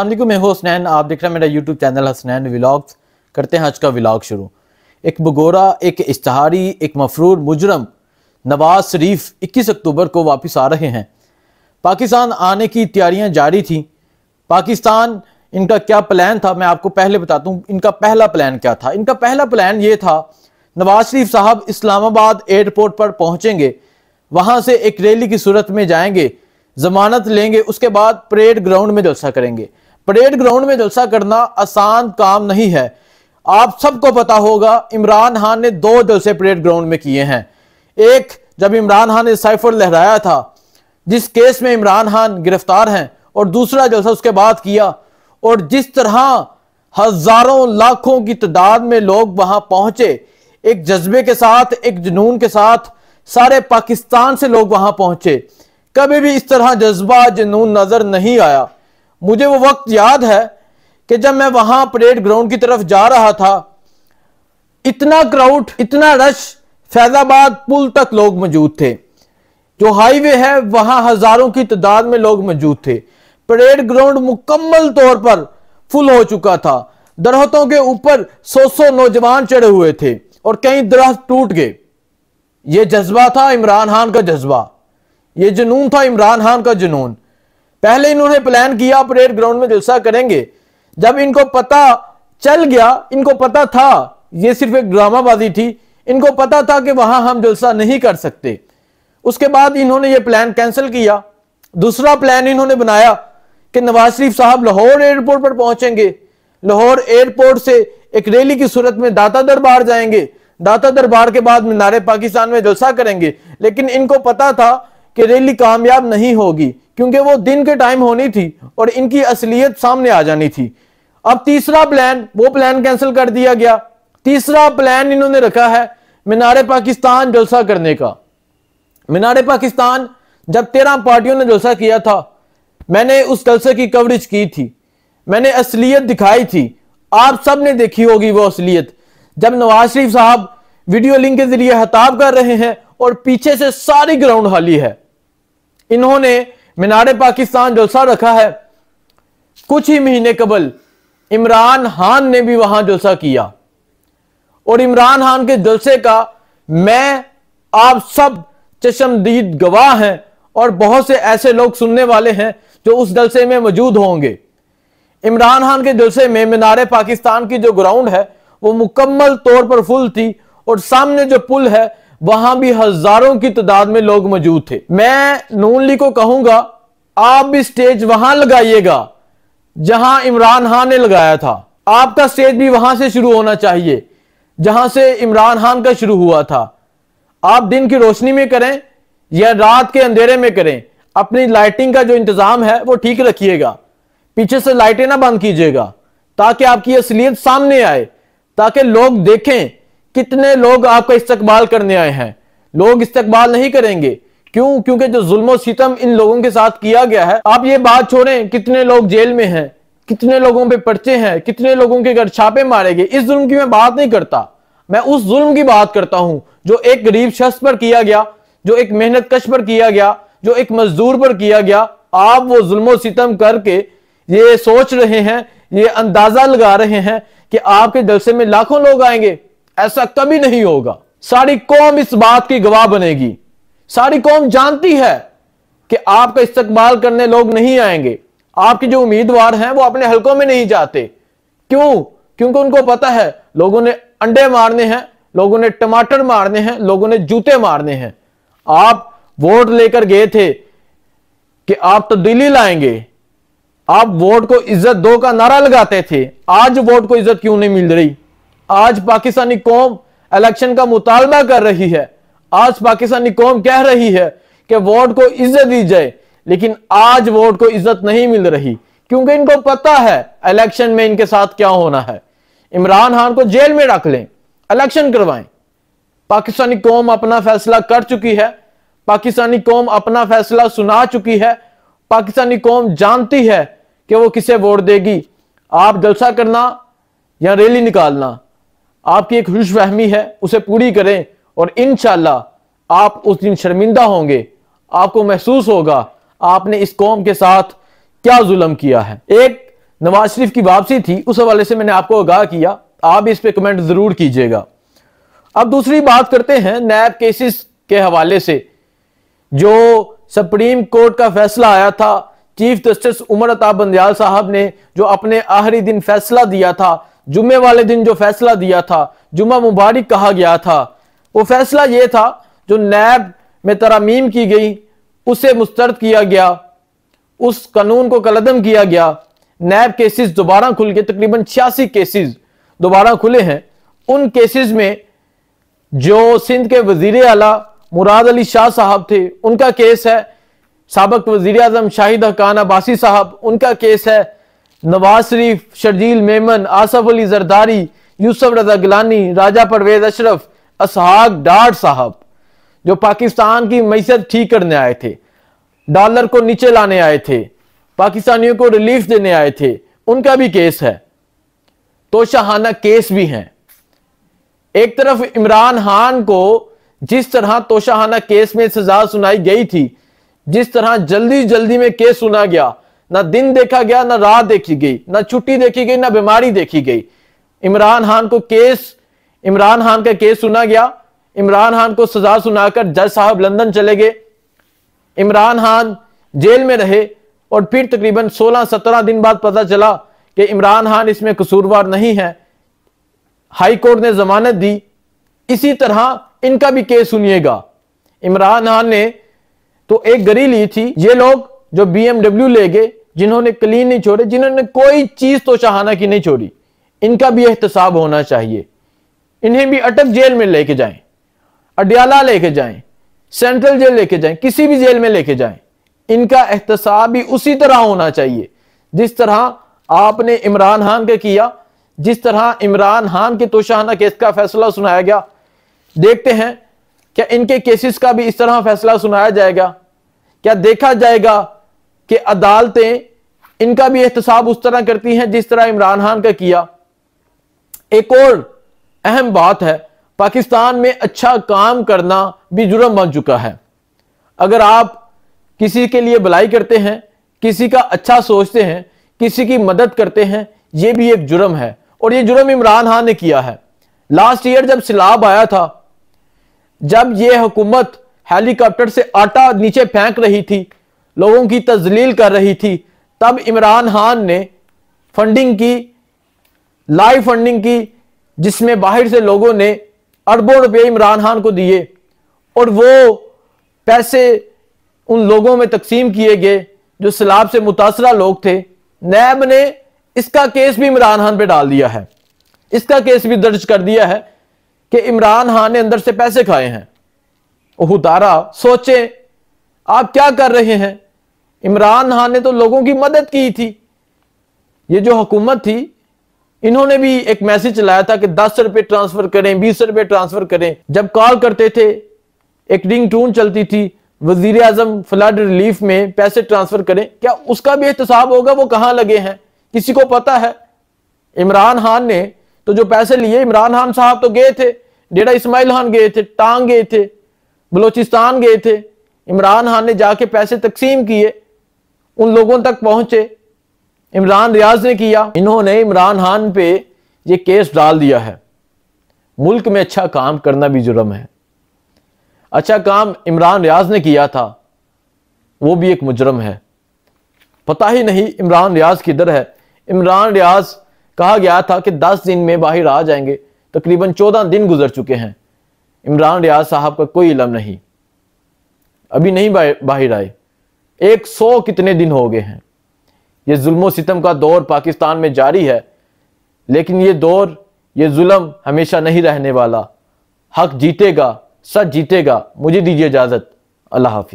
असलम मैं हूँ हसनैन आप देख रहे हैं मेरा यूट्यूब चैनल हसनैन व्लाग्स करते हैं आज का व्लाग शुरू एक बगोरा एक इश्तहारी एक मफरूर मुजरम नवाज शरीफ 21 अक्टूबर को वापस आ रहे हैं पाकिस्तान आने की तैयारियां जारी थी पाकिस्तान इनका क्या प्लान था मैं आपको पहले बताता हूँ इनका पहला प्लान क्या था इनका पहला प्लान ये था नवाज शरीफ साहब इस्लामाबाद एयरपोर्ट पर पहुँचेंगे वहाँ से एक रैली की सूरत में जाएंगे जमानत लेंगे उसके बाद परेड ग्राउंड में जलसा करेंगे परेड ग्राउंड में जलसा करना आसान काम नहीं है आप सबको पता होगा इमरान खान ने दो जलसे परेड ग्राउंड में किए हैं एक जब इमरान खान ने साइफर लहराया था जिस केस में इमरान खान गिरफ्तार हैं और दूसरा जलसा उसके बाद किया और जिस तरह हजारों लाखों की तादाद में लोग वहां पहुंचे एक जज्बे के साथ एक जुनून के साथ सारे पाकिस्तान से लोग वहां पहुंचे कभी भी इस तरह जज्बा जुनून नजर नहीं आया मुझे वो वक्त याद है कि जब मैं वहां परेड ग्राउंड की तरफ जा रहा था इतना क्राउड इतना रश फैजाबाद पुल तक लोग मौजूद थे जो हाईवे है वहां हजारों की तादाद में लोग मौजूद थे परेड ग्राउंड मुकम्मल तौर पर फुल हो चुका था दरहतों के ऊपर सौ सौ नौजवान चढ़े हुए थे और कई दरख्त टूट गए यह जज्बा था इमरान खान का जज्बा यह जुनून था इमरान खान का जुनून पहले इन्होंने प्लान किया परेड ग्राउंड में जलसा करेंगे जब इनको पता चल गया इनको पता था ये सिर्फ एक ड्रामाबाजी थी इनको पता था कि वहां हम जलसा नहीं कर सकते उसके बाद इन्होंने ये प्लान कैंसिल किया दूसरा प्लान इन्होंने बनाया कि नवाज शरीफ साहब लाहौर एयरपोर्ट पर पहुंचेंगे लाहौर एयरपोर्ट से एक रैली की सूरत में दाता दरबार जाएंगे दाता दरबार के बाद मीनारे पाकिस्तान में जलसा करेंगे लेकिन इनको पता था कि रैली कामयाब नहीं होगी क्योंकि वो दिन के टाइम होनी थी और इनकी असलियत सामने आ जानी थी अब तीसरा प्लान वो प्लान कैंसिल कर दिया गया तीसरा प्लान इन्होंने रखा है मीनार पाकिस्तान जलसा करने का मीनार पाकिस्तान जब तेरह पार्टियों ने जलसा किया था मैंने उस जलसे की कवरेज की थी मैंने असलियत दिखाई थी आप सब ने देखी होगी वो असलियत जब नवाज शरीफ साहब वीडियो लिंक के जरिए हताब कर रहे हैं और पीछे से सारी ग्राउंड खाली है इन्होंने मीनार पाकिस्तान जलसा रखा है कुछ ही महीने कबल इमरान खान ने भी वहां जलसा किया और इमरान खान के जलसे का मैं आप सब चशमदीद गवाह हैं और बहुत से ऐसे लोग सुनने वाले हैं जो उस जलसे में मौजूद होंगे इमरान खान के जलसे में मीनार पाकिस्तान की जो ग्राउंड है वो मुकम्मल तौर पर फुल थी और सामने जो पुल है वहां भी हजारों की तादाद में लोग मौजूद थे मैं नून ली को कहूंगा आप भी स्टेज वहां लगाइएगा जहां इमरान खान ने लगाया था आपका स्टेज भी वहां से शुरू होना चाहिए जहां से इमरान खान का शुरू हुआ था आप दिन की रोशनी में करें या रात के अंधेरे में करें अपनी लाइटिंग का जो इंतजाम है वो ठीक रखिएगा पीछे से लाइटें ना बंद कीजिएगा ताकि आपकी असलियत सामने आए ताकि लोग देखें कितने लोग आपका इस्तकबाल करने आए हैं लोग इस्तकबाल नहीं करेंगे क्यों क्योंकि जो जुल्मो सितम इन लोगों के साथ किया गया है आप ये बात छोड़ें कितने लोग जेल में हैं कितने लोगों पे पर्चे हैं कितने लोगों के घर छापे मारे गए इस जुल्म की मैं बात नहीं करता मैं उस जुल्म की बात करता हूं जो एक गरीब शख्स पर किया गया जो एक मेहनत कश पर किया गया जो एक मजदूर पर किया गया आप वो जुल्म सितम करके ये सोच रहे हैं ये अंदाजा लगा रहे हैं कि आपके जलसे में लाखों लोग आएंगे ऐसा कभी नहीं होगा सारी कौम इस बात की गवाह बनेगी सारी कौम जानती है कि आपका इस्तकबाल करने लोग नहीं आएंगे आपके जो उम्मीदवार हैं वो अपने हलकों में नहीं जाते क्यों क्योंकि उनको पता है लोगों ने अंडे मारने हैं लोगों ने टमाटर मारने हैं लोगों ने जूते मारने हैं आप वोट लेकर गए थे कि आप तब्दीली तो दिल्ली लाएंगे आप वोट को इज्जत दो का नारा लगाते थे आज वोट को इज्जत क्यों नहीं मिल रही आज पाकिस्तानी कौम इलेक्शन का मुतालबा कर रही है आज पाकिस्तानी कौम कह रही है कि वोट को इज्जत दी जाए लेकिन आज वोट को इज्जत नहीं मिल रही क्योंकि इनको पता है इलेक्शन में इनके साथ क्या होना है इमरान खान को जेल में रख लें इलेक्शन करवाएं पाकिस्तानी कौम अपना फैसला कर चुकी है पाकिस्तानी कौम अपना फैसला सुना चुकी है पाकिस्तानी कौम जानती है कि वो किसे वोट देगी आप जलसा करना या रैली निकालना आपकी एक खुश फहमी है उसे पूरी करें और इन आप उस दिन शर्मिंदा होंगे आपको महसूस होगा आपने इस कौम के साथ क्या जुलम किया है एक नवाज शरीफ की वापसी थी उस हवाले से मैंने आपको आगाह किया आप इस पर कमेंट जरूर कीजिएगा अब दूसरी बात करते हैं नैब केसेस के हवाले से जो सुप्रीम कोर्ट का फैसला आया था चीफ जस्टिस उमर अताब बंदयाल साहब ने जो अपने आखिरी दिन फैसला दिया था जुम्मे वाले दिन जो फैसला दिया था जुम्मा मुबारक कहा गया था वो फैसला ये था जो नैब में तरामीम की गई उसे मुस्तरद किया गया उस कानून को कलदम किया गया नैब केसेस दोबारा खुल के तकरीबन छियासी केसेस दोबारा खुले हैं उन केसेस में जो सिंध के वजीर अला मुराद अली शाह साहब थे उनका केस है सबक वजीर अजम शाहिद हकान अबासी साहब उनका केस है नवाज शरीफ शर्जील मेमन आसफ अली जरदारी यूसफ रजा गिलानी राजा परवेज अशरफ असहाक डार साहब जो पाकिस्तान की मीशत ठीक करने आए थे डॉलर को नीचे लाने आए थे पाकिस्तानियों को रिलीफ देने आए थे उनका भी केस है तोशाहाना केस भी है एक तरफ इमरान खान को जिस तरह तोशाहाना केस में सजा सुनाई गई थी जिस तरह जल्दी जल्दी में केस सुना गया ना दिन देखा गया ना रात देखी गई ना छुट्टी देखी गई ना बीमारी देखी गई इमरान खान को केस इमरान खान का केस सुना गया इमरान खान को सजा सुनाकर जज साहब लंदन चले गए इमरान खान जेल में रहे और फिर तकरीबन 16-17 दिन बाद पता चला कि इमरान खान इसमें कसूरवार नहीं है हाई कोर्ट ने जमानत दी इसी तरह इनका भी केस सुनिएगा इमरान खान ने तो एक गरी ली थी ये लोग जो बीएमडब्ल्यू ले गए जिन्होंने क्लीन नहीं छोड़े जिन्होंने कोई चीज तो शाहाना की नहीं छोड़ी इनका भी एहतसाब होना चाहिए इन्हें भी अटक जेल में लेके जाएं अडियाला लेके जाएं सेंट्रल जेल लेके जाएं किसी भी जेल में लेके जाएं इनका एहतसाब भी उसी तरह होना चाहिए जिस तरह आपने इमरान खान का किया जिस तरह इमरान खान के तोशाहाना केस का फैसला सुनाया गया देखते हैं क्या इनके केसेस का भी इस तरह फैसला सुनाया जाएगा क्या देखा जाएगा कि अदालतें इनका भी एहतसाब उस तरह करती हैं जिस तरह इमरान खान का किया एक और अहम बात है पाकिस्तान में अच्छा काम करना भी जुर्म बन चुका है अगर आप किसी के लिए भलाई करते हैं किसी का अच्छा सोचते हैं किसी की मदद करते हैं यह भी एक जुर्म है और यह जुर्म इमरान खान ने किया है लास्ट ईयर जब सैलाब आया था जब ये हुकूमत हेलीकॉप्टर से आटा नीचे फेंक रही थी लोगों की तजलील कर रही थी तब इमरान खान ने फंडिंग की लाइव फंडिंग की जिसमें बाहर से लोगों ने अरबों रुपये इमरान खान को दिए और वो पैसे उन लोगों में तकसीम किए गए जो सैलाब से मुतासरा लोग थे नैब ने इसका केस भी इमरान खान पे डाल दिया है इसका केस भी दर्ज कर दिया है कि इमरान खान ने अंदर से पैसे खाए हैं तारा सोचें आप क्या कर रहे हैं इमरान खान ने तो लोगों की मदद की थी ये जो हुकूमत थी इन्होंने भी एक मैसेज चलाया था कि दस रुपए ट्रांसफर करें बीस रुपए ट्रांसफर करें जब कॉल करते थे एक रिंग टून चलती थी वजीर अजम फ्लड रिलीफ में पैसे ट्रांसफर करें क्या उसका भी एहतसाब होगा वो कहां लगे हैं किसी को पता है इमरान खान ने तो जो पैसे लिए इमरान खान साहब तो गए थे डेरा इसमाइल खान गए थे टांग गए थे बलोचिस्तान गए थे इमरान खान ने जाके पैसे तकसीम किए उन लोगों तक पहुंचे इमरान रियाज ने किया इन्होंने इमरान खान पे ये केस डाल दिया है मुल्क में अच्छा काम करना भी जुर्म है अच्छा काम इमरान रियाज ने किया था वो भी एक मुजरम है पता ही नहीं इमरान रियाज किधर है इमरान रियाज कहा गया था कि दस दिन में बाहर आ जाएंगे तकरीबन 14 दिन गुजर चुके हैं इमरान रियाज साहब का कोई इलम नहीं अभी नहीं बाहर आए एक सौ कितने दिन हो गए हैं ये जुल्म सितम का दौर पाकिस्तान में जारी है लेकिन ये दौर ये जुल्म हमेशा नहीं रहने वाला हक जीतेगा सच जीतेगा मुझे दीजिए इजाज़त अल्लाह हाफिज़